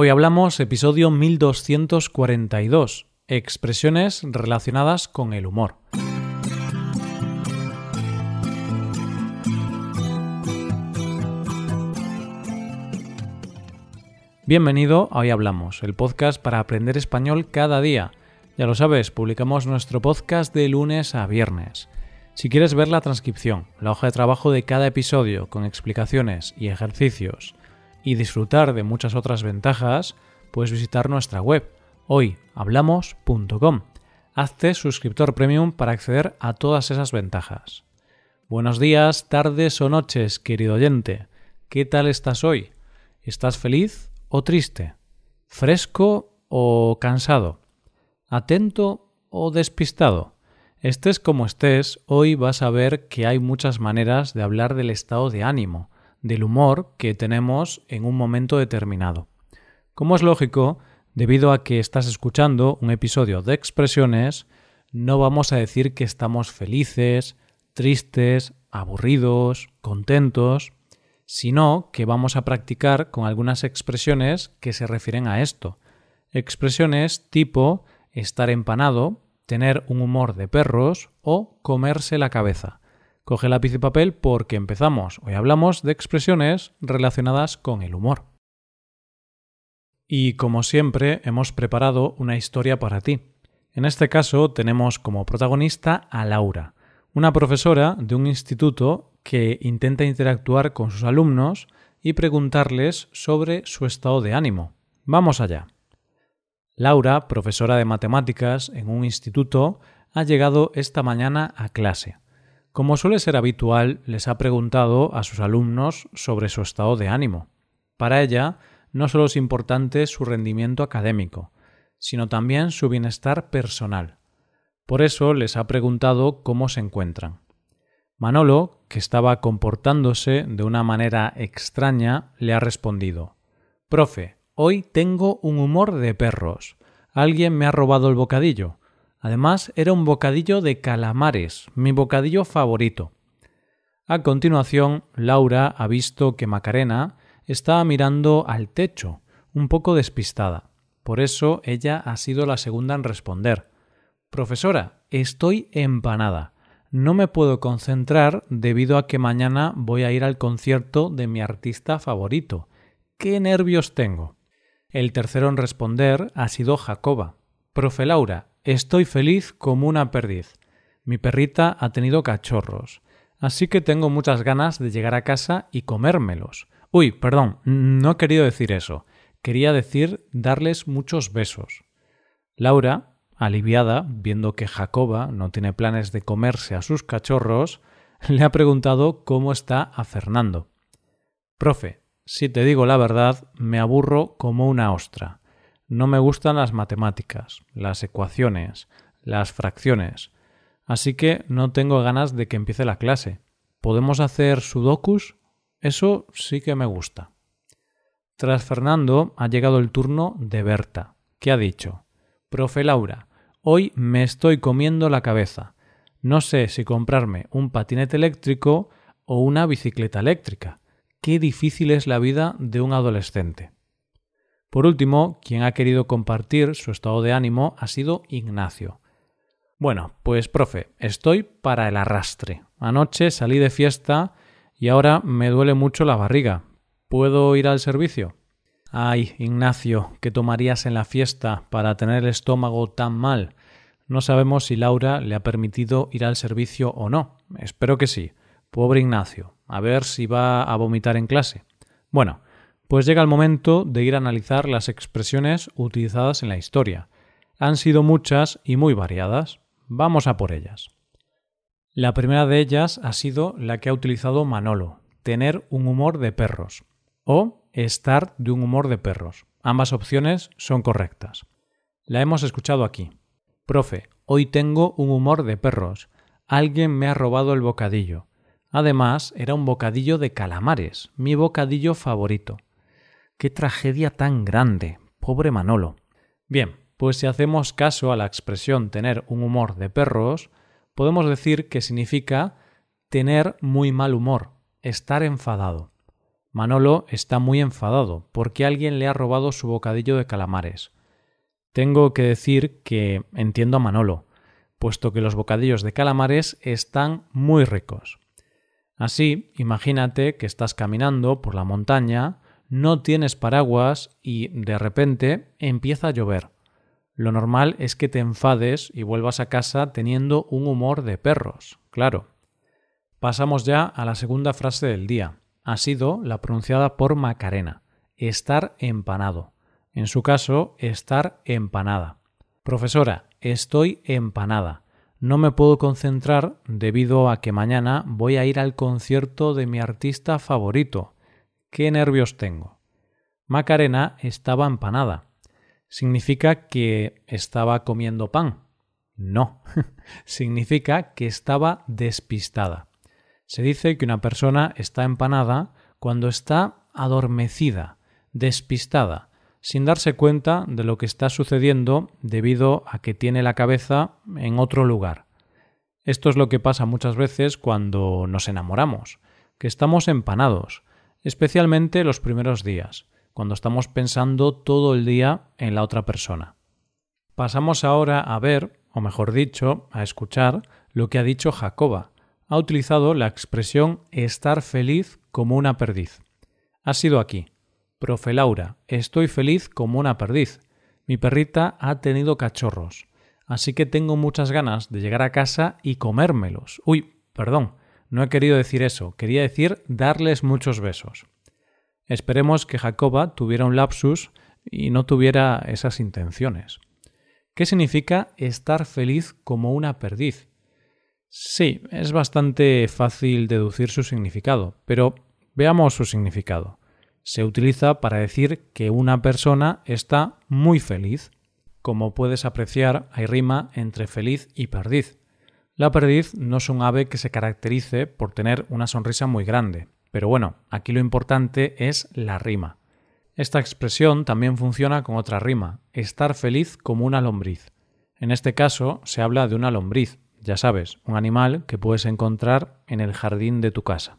Hoy hablamos episodio 1242, expresiones relacionadas con el humor. Bienvenido a Hoy Hablamos, el podcast para aprender español cada día. Ya lo sabes, publicamos nuestro podcast de lunes a viernes. Si quieres ver la transcripción, la hoja de trabajo de cada episodio con explicaciones y ejercicios, y disfrutar de muchas otras ventajas, puedes visitar nuestra web hoyhablamos.com. Hazte suscriptor premium para acceder a todas esas ventajas. Buenos días, tardes o noches, querido oyente. ¿Qué tal estás hoy? ¿Estás feliz o triste? ¿Fresco o cansado? ¿Atento o despistado? Estés como estés, hoy vas a ver que hay muchas maneras de hablar del estado de ánimo, del humor que tenemos en un momento determinado. Como es lógico, debido a que estás escuchando un episodio de expresiones, no vamos a decir que estamos felices, tristes, aburridos, contentos, sino que vamos a practicar con algunas expresiones que se refieren a esto. Expresiones tipo estar empanado, tener un humor de perros o comerse la cabeza. Coge lápiz y papel porque empezamos. Hoy hablamos de expresiones relacionadas con el humor. Y como siempre, hemos preparado una historia para ti. En este caso, tenemos como protagonista a Laura, una profesora de un instituto que intenta interactuar con sus alumnos y preguntarles sobre su estado de ánimo. Vamos allá. Laura, profesora de matemáticas en un instituto, ha llegado esta mañana a clase. Como suele ser habitual, les ha preguntado a sus alumnos sobre su estado de ánimo. Para ella, no solo es importante su rendimiento académico, sino también su bienestar personal. Por eso les ha preguntado cómo se encuentran. Manolo, que estaba comportándose de una manera extraña, le ha respondido Profe, hoy tengo un humor de perros. Alguien me ha robado el bocadillo. Además, era un bocadillo de calamares, mi bocadillo favorito. A continuación, Laura ha visto que Macarena estaba mirando al techo, un poco despistada. Por eso ella ha sido la segunda en responder. Profesora, estoy empanada. No me puedo concentrar debido a que mañana voy a ir al concierto de mi artista favorito. ¡Qué nervios tengo! El tercero en responder ha sido Jacoba. Profe Laura, Estoy feliz como una perdiz. Mi perrita ha tenido cachorros. Así que tengo muchas ganas de llegar a casa y comérmelos. Uy, perdón, no he querido decir eso. Quería decir darles muchos besos. Laura, aliviada, viendo que Jacoba no tiene planes de comerse a sus cachorros, le ha preguntado cómo está a Fernando. Profe, si te digo la verdad, me aburro como una ostra. No me gustan las matemáticas, las ecuaciones, las fracciones. Así que no tengo ganas de que empiece la clase. ¿Podemos hacer sudokus? Eso sí que me gusta. Tras Fernando ha llegado el turno de Berta, que ha dicho, Profe Laura, hoy me estoy comiendo la cabeza. No sé si comprarme un patinete eléctrico o una bicicleta eléctrica. Qué difícil es la vida de un adolescente. Por último, quien ha querido compartir su estado de ánimo ha sido Ignacio. Bueno, pues profe, estoy para el arrastre. Anoche salí de fiesta y ahora me duele mucho la barriga. ¿Puedo ir al servicio? Ay, Ignacio, ¿qué tomarías en la fiesta para tener el estómago tan mal? No sabemos si Laura le ha permitido ir al servicio o no. Espero que sí. Pobre Ignacio. A ver si va a vomitar en clase. Bueno, pues llega el momento de ir a analizar las expresiones utilizadas en la historia. Han sido muchas y muy variadas. Vamos a por ellas. La primera de ellas ha sido la que ha utilizado Manolo, tener un humor de perros o estar de un humor de perros. Ambas opciones son correctas. La hemos escuchado aquí. Profe, hoy tengo un humor de perros. Alguien me ha robado el bocadillo. Además, era un bocadillo de calamares, mi bocadillo favorito. Qué tragedia tan grande. Pobre Manolo. Bien, pues si hacemos caso a la expresión tener un humor de perros, podemos decir que significa tener muy mal humor, estar enfadado. Manolo está muy enfadado porque alguien le ha robado su bocadillo de calamares. Tengo que decir que entiendo a Manolo, puesto que los bocadillos de calamares están muy ricos. Así, imagínate que estás caminando por la montaña no tienes paraguas y de repente empieza a llover. Lo normal es que te enfades y vuelvas a casa teniendo un humor de perros, claro. Pasamos ya a la segunda frase del día. Ha sido la pronunciada por Macarena, estar empanado. En su caso, estar empanada. Profesora, estoy empanada. No me puedo concentrar debido a que mañana voy a ir al concierto de mi artista favorito qué nervios tengo. Macarena estaba empanada. ¿Significa que estaba comiendo pan? No, significa que estaba despistada. Se dice que una persona está empanada cuando está adormecida, despistada, sin darse cuenta de lo que está sucediendo debido a que tiene la cabeza en otro lugar. Esto es lo que pasa muchas veces cuando nos enamoramos, que estamos empanados, especialmente los primeros días, cuando estamos pensando todo el día en la otra persona. Pasamos ahora a ver, o mejor dicho, a escuchar lo que ha dicho Jacoba. Ha utilizado la expresión estar feliz como una perdiz. Ha sido aquí. Profe Laura, estoy feliz como una perdiz. Mi perrita ha tenido cachorros así que tengo muchas ganas de llegar a casa y comérmelos. Uy, perdón, no he querido decir eso, quería decir darles muchos besos. Esperemos que Jacoba tuviera un lapsus y no tuviera esas intenciones. ¿Qué significa estar feliz como una perdiz? Sí, es bastante fácil deducir su significado, pero veamos su significado. Se utiliza para decir que una persona está muy feliz. Como puedes apreciar, hay rima entre feliz y perdiz. La perdiz no es un ave que se caracterice por tener una sonrisa muy grande, pero bueno, aquí lo importante es la rima. Esta expresión también funciona con otra rima, estar feliz como una lombriz. En este caso se habla de una lombriz, ya sabes, un animal que puedes encontrar en el jardín de tu casa.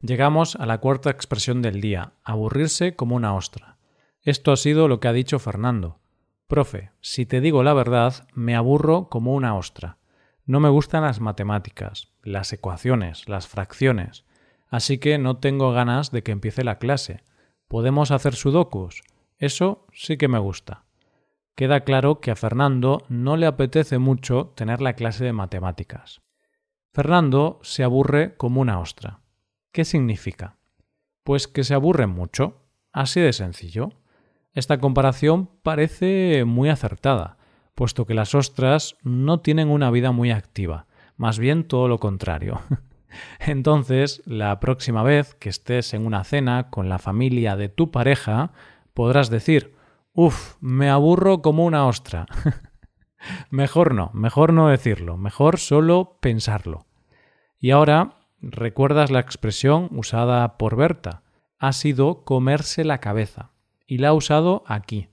Llegamos a la cuarta expresión del día, aburrirse como una ostra. Esto ha sido lo que ha dicho Fernando. Profe, si te digo la verdad, me aburro como una ostra. No me gustan las matemáticas, las ecuaciones, las fracciones, así que no tengo ganas de que empiece la clase. Podemos hacer sudokus. Eso sí que me gusta. Queda claro que a Fernando no le apetece mucho tener la clase de matemáticas. Fernando se aburre como una ostra. ¿Qué significa? Pues que se aburre mucho. Así de sencillo. Esta comparación parece muy acertada, puesto que las ostras no tienen una vida muy activa, más bien todo lo contrario. Entonces, la próxima vez que estés en una cena con la familia de tu pareja, podrás decir, uff, me aburro como una ostra. mejor no, mejor no decirlo, mejor solo pensarlo. Y ahora, ¿recuerdas la expresión usada por Berta? Ha sido comerse la cabeza. Y la ha usado aquí.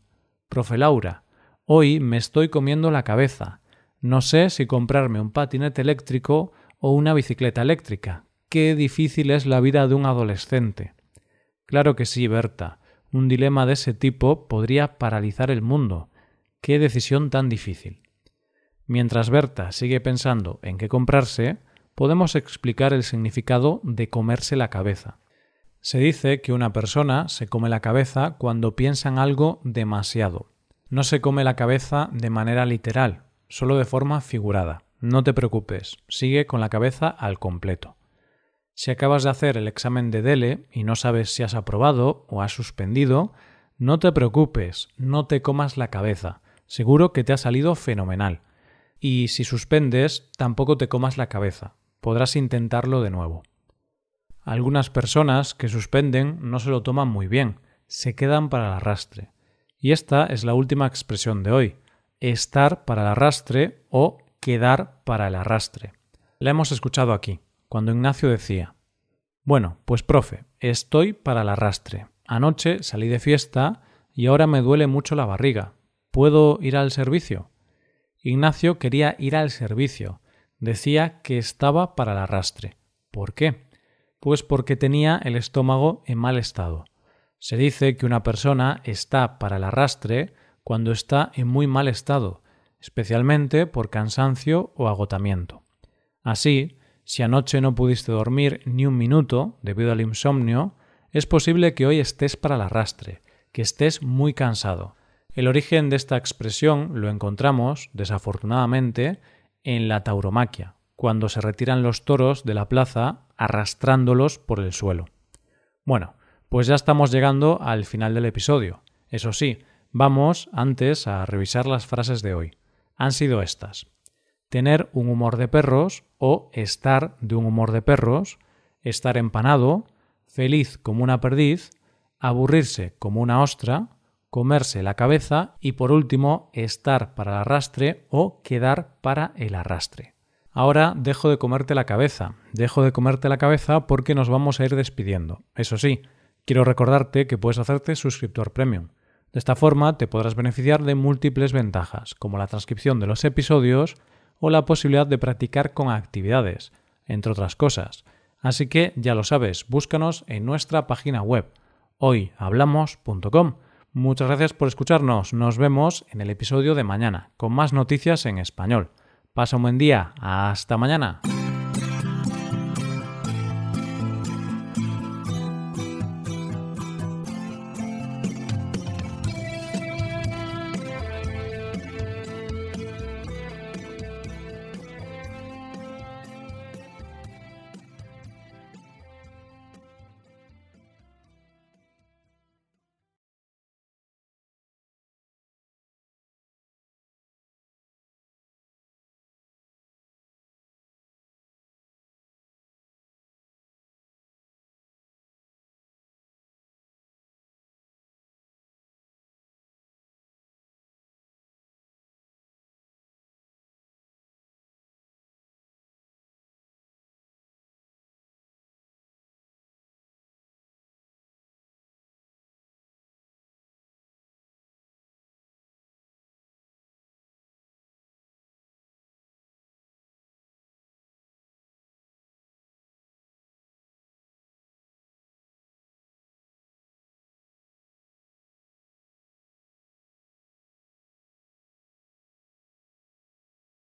Profe Laura, Hoy me estoy comiendo la cabeza. No sé si comprarme un patinete eléctrico o una bicicleta eléctrica. Qué difícil es la vida de un adolescente. Claro que sí, Berta. Un dilema de ese tipo podría paralizar el mundo. Qué decisión tan difícil. Mientras Berta sigue pensando en qué comprarse, podemos explicar el significado de comerse la cabeza. Se dice que una persona se come la cabeza cuando piensa en algo demasiado. No se come la cabeza de manera literal, solo de forma figurada. No te preocupes, sigue con la cabeza al completo. Si acabas de hacer el examen de DELE y no sabes si has aprobado o has suspendido, no te preocupes, no te comas la cabeza. Seguro que te ha salido fenomenal. Y si suspendes, tampoco te comas la cabeza. Podrás intentarlo de nuevo. Algunas personas que suspenden no se lo toman muy bien, se quedan para el arrastre. Y esta es la última expresión de hoy, estar para el arrastre o quedar para el arrastre. La hemos escuchado aquí, cuando Ignacio decía, bueno, pues profe, estoy para el arrastre. Anoche salí de fiesta y ahora me duele mucho la barriga. ¿Puedo ir al servicio? Ignacio quería ir al servicio. Decía que estaba para el arrastre. ¿Por qué? Pues porque tenía el estómago en mal estado. Se dice que una persona está para el arrastre cuando está en muy mal estado, especialmente por cansancio o agotamiento. Así, si anoche no pudiste dormir ni un minuto debido al insomnio, es posible que hoy estés para el arrastre, que estés muy cansado. El origen de esta expresión lo encontramos, desafortunadamente, en la tauromaquia, cuando se retiran los toros de la plaza arrastrándolos por el suelo. Bueno, pues ya estamos llegando al final del episodio. Eso sí, vamos antes a revisar las frases de hoy. Han sido estas. Tener un humor de perros o estar de un humor de perros, estar empanado, feliz como una perdiz, aburrirse como una ostra, comerse la cabeza y por último estar para el arrastre o quedar para el arrastre. Ahora dejo de comerte la cabeza, dejo de comerte la cabeza porque nos vamos a ir despidiendo. Eso sí, Quiero recordarte que puedes hacerte suscriptor premium. De esta forma te podrás beneficiar de múltiples ventajas, como la transcripción de los episodios o la posibilidad de practicar con actividades, entre otras cosas. Así que ya lo sabes, búscanos en nuestra página web hoyhablamos.com. Muchas gracias por escucharnos. Nos vemos en el episodio de mañana con más noticias en español. Pasa un buen día. Hasta mañana.